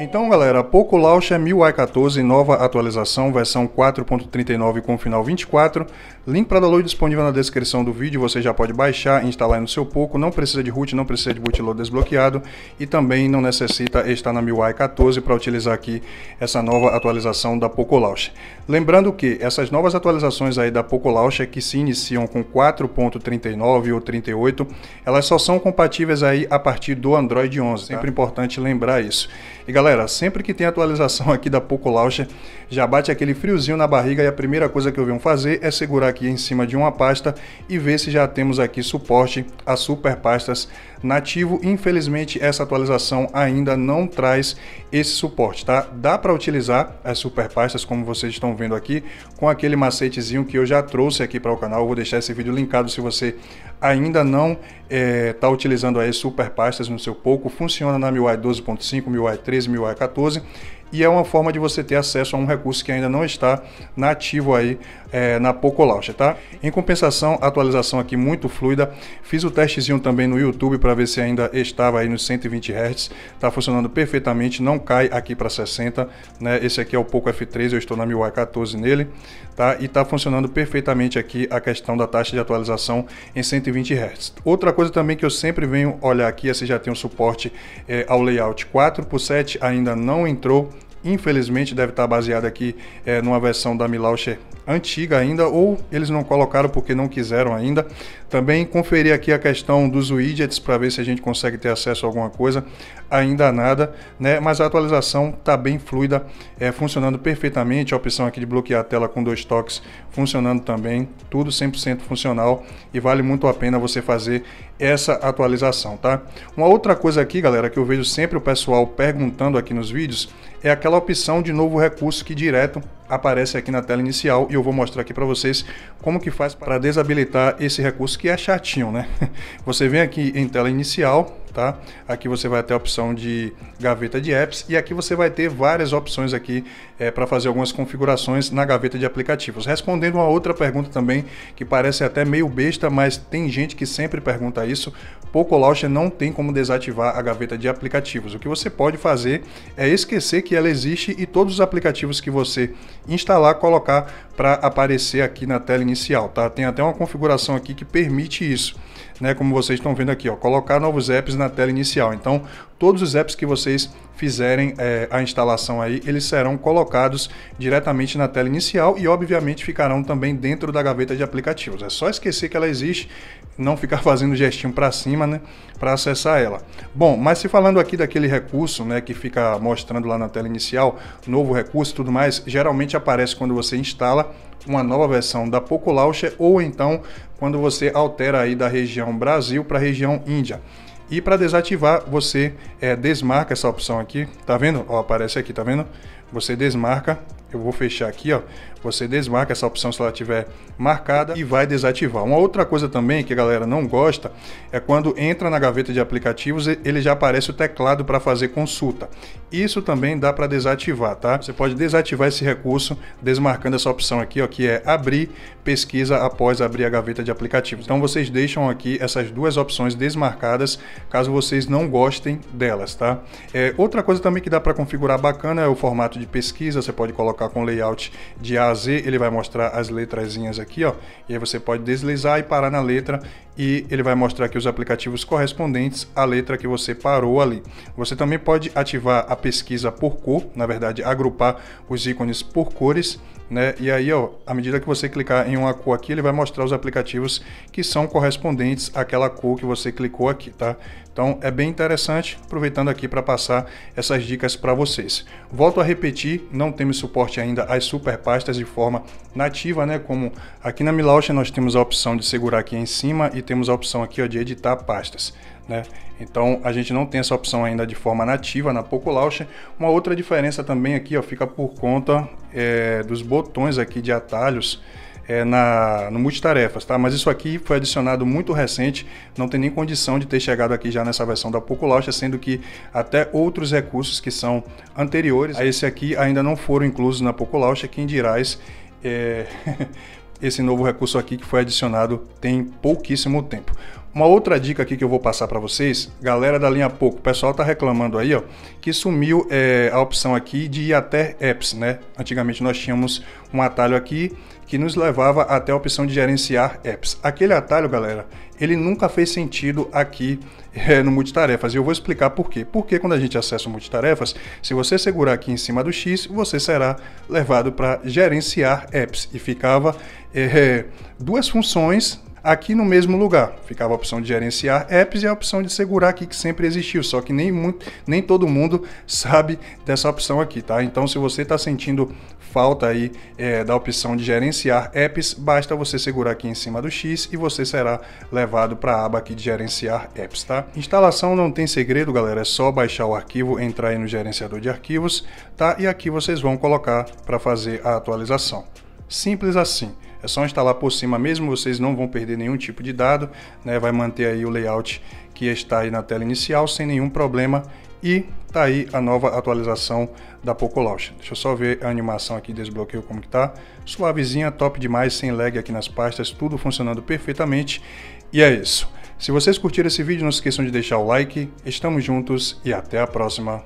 Então, galera, Poco Launch é 1000 14 nova atualização, versão 4.39 com final 24. Link para download disponível na descrição do vídeo, você já pode baixar e instalar no seu Poco. Não precisa de root, não precisa de bootloader desbloqueado e também não necessita estar na 1000i14 para utilizar aqui essa nova atualização da Poco Launch. Lembrando que essas novas atualizações aí da Poco Launch é que se iniciam com 4.39 ou 38, elas só são compatíveis aí a partir do Android 11. Sempre tá. importante lembrar isso. E galera, Galera, sempre que tem atualização aqui da Poco Launcher, já bate aquele friozinho na barriga e a primeira coisa que eu venho fazer é segurar aqui em cima de uma pasta e ver se já temos aqui suporte a super pastas nativo. Infelizmente, essa atualização ainda não traz esse suporte, tá? Dá para utilizar as super pastas, como vocês estão vendo aqui, com aquele macetezinho que eu já trouxe aqui para o canal. Eu vou deixar esse vídeo linkado se você ainda não está é, tá utilizando aí superpastas no seu pouco, funciona na MIUI 12.5, MIUI 13, MIUI 14 e é uma forma de você ter acesso a um recurso que ainda não está nativo aí é, na Poco tá? Em compensação, atualização aqui muito fluida. Fiz o testezinho também no YouTube para ver se ainda estava aí nos 120 Hz. Está funcionando perfeitamente, não cai aqui para 60, né? Esse aqui é o Poco F3, eu estou na MIUI 14 nele, tá? E está funcionando perfeitamente aqui a questão da taxa de atualização em 120 Hz. Outra coisa também que eu sempre venho olhar aqui é se já tem um suporte é, ao layout 4 por 7 ainda não entrou infelizmente deve estar baseada aqui é, numa versão da Milaucher antiga ainda, ou eles não colocaram porque não quiseram ainda. Também conferir aqui a questão dos widgets para ver se a gente consegue ter acesso a alguma coisa, ainda nada, né? Mas a atualização está bem fluida, é, funcionando perfeitamente. A opção aqui de bloquear a tela com dois toques funcionando também, tudo 100% funcional e vale muito a pena você fazer essa atualização, tá? Uma outra coisa aqui, galera, que eu vejo sempre o pessoal perguntando aqui nos vídeos é aquela opção de novo recurso que direto aparece aqui na tela inicial e eu vou mostrar aqui para vocês como que faz para desabilitar esse recurso que é chatinho, né? Você vem aqui em tela inicial, tá? Aqui você vai ter a opção de gaveta de apps e aqui você vai ter várias opções aqui é, para fazer algumas configurações na gaveta de aplicativos. Respondendo uma outra pergunta também, que parece até meio besta, mas tem gente que sempre pergunta isso, Poco Launcher não tem como desativar a gaveta de aplicativos. O que você pode fazer é esquecer que ela existe e todos os aplicativos que você instalar, colocar para aparecer aqui na tela inicial, tá? Tem até uma configuração aqui que permite isso, né? Como vocês estão vendo aqui, ó, colocar novos apps na na tela inicial. Então, todos os apps que vocês fizerem é, a instalação aí, eles serão colocados diretamente na tela inicial e, obviamente, ficarão também dentro da gaveta de aplicativos. É só esquecer que ela existe, não ficar fazendo gestinho para cima, né, para acessar ela. Bom, mas se falando aqui daquele recurso, né, que fica mostrando lá na tela inicial, novo recurso, tudo mais, geralmente aparece quando você instala uma nova versão da Poco Launcher ou então quando você altera aí da região Brasil para a região Índia. E para desativar, você é, desmarca essa opção aqui, tá vendo? Ó, aparece aqui, tá vendo? Você desmarca eu vou fechar aqui, ó. Você desmarca essa opção se ela tiver marcada e vai desativar. Uma outra coisa também que a galera não gosta é quando entra na gaveta de aplicativos, ele já aparece o teclado para fazer consulta. Isso também dá para desativar, tá? Você pode desativar esse recurso desmarcando essa opção aqui, ó, que é abrir pesquisa após abrir a gaveta de aplicativos. Então vocês deixam aqui essas duas opções desmarcadas, caso vocês não gostem delas, tá? É, outra coisa também que dá para configurar bacana é o formato de pesquisa. Você pode colocar com layout de A a Z, ele vai mostrar as letrazinhas aqui, ó. E aí você pode deslizar e parar na letra e ele vai mostrar aqui os aplicativos correspondentes à letra que você parou ali. Você também pode ativar a pesquisa por cor, na verdade, agrupar os ícones por cores, né? E aí, ó, à medida que você clicar em uma cor aqui, ele vai mostrar os aplicativos que são correspondentes àquela cor que você clicou aqui, tá? Então, é bem interessante, aproveitando aqui para passar essas dicas para vocês. Volto a repetir, não temos suporte ainda às super pastas de forma nativa, né? Como aqui na Milauche nós temos a opção de segurar aqui em cima e temos a opção aqui ó, de editar pastas. Né? Então a gente não tem essa opção ainda de forma nativa na Poco Launcher. Uma outra diferença também aqui ó, fica por conta é, dos botões aqui de atalhos é, na, no multitarefas, tá? Mas isso aqui foi adicionado muito recente, não tem nem condição de ter chegado aqui já nessa versão da Poco Launcher, sendo que até outros recursos que são anteriores a esse aqui ainda não foram inclusos na Poco Launcher, quem dirás é... esse novo recurso aqui que foi adicionado tem pouquíssimo tempo. Uma outra dica aqui que eu vou passar para vocês, galera da linha pouco, o pessoal tá reclamando aí, ó, que sumiu é, a opção aqui de ir até apps, né? Antigamente nós tínhamos um atalho aqui que nos levava até a opção de gerenciar apps. Aquele atalho, galera, ele nunca fez sentido aqui é, no multitarefas. E eu vou explicar por quê. Porque quando a gente acessa o multitarefas, se você segurar aqui em cima do X, você será levado para gerenciar apps e ficava é, é duas funções aqui no mesmo lugar. Ficava a opção de gerenciar apps e a opção de segurar aqui, que sempre existiu, só que nem, muito, nem todo mundo sabe dessa opção aqui, tá? Então, se você está sentindo falta aí é, da opção de gerenciar apps, basta você segurar aqui em cima do X e você será levado para a aba aqui de gerenciar apps, tá? Instalação não tem segredo, galera, é só baixar o arquivo, entrar aí no gerenciador de arquivos, tá? E aqui vocês vão colocar para fazer a atualização. Simples assim. É só instalar por cima mesmo, vocês não vão perder nenhum tipo de dado, né? vai manter aí o layout que está aí na tela inicial sem nenhum problema e tá aí a nova atualização da Poco Launch. Deixa eu só ver a animação aqui, desbloqueio como que tá. Suavezinha, top demais, sem lag aqui nas pastas, tudo funcionando perfeitamente. E é isso. Se vocês curtiram esse vídeo, não se esqueçam de deixar o like. Estamos juntos e até a próxima.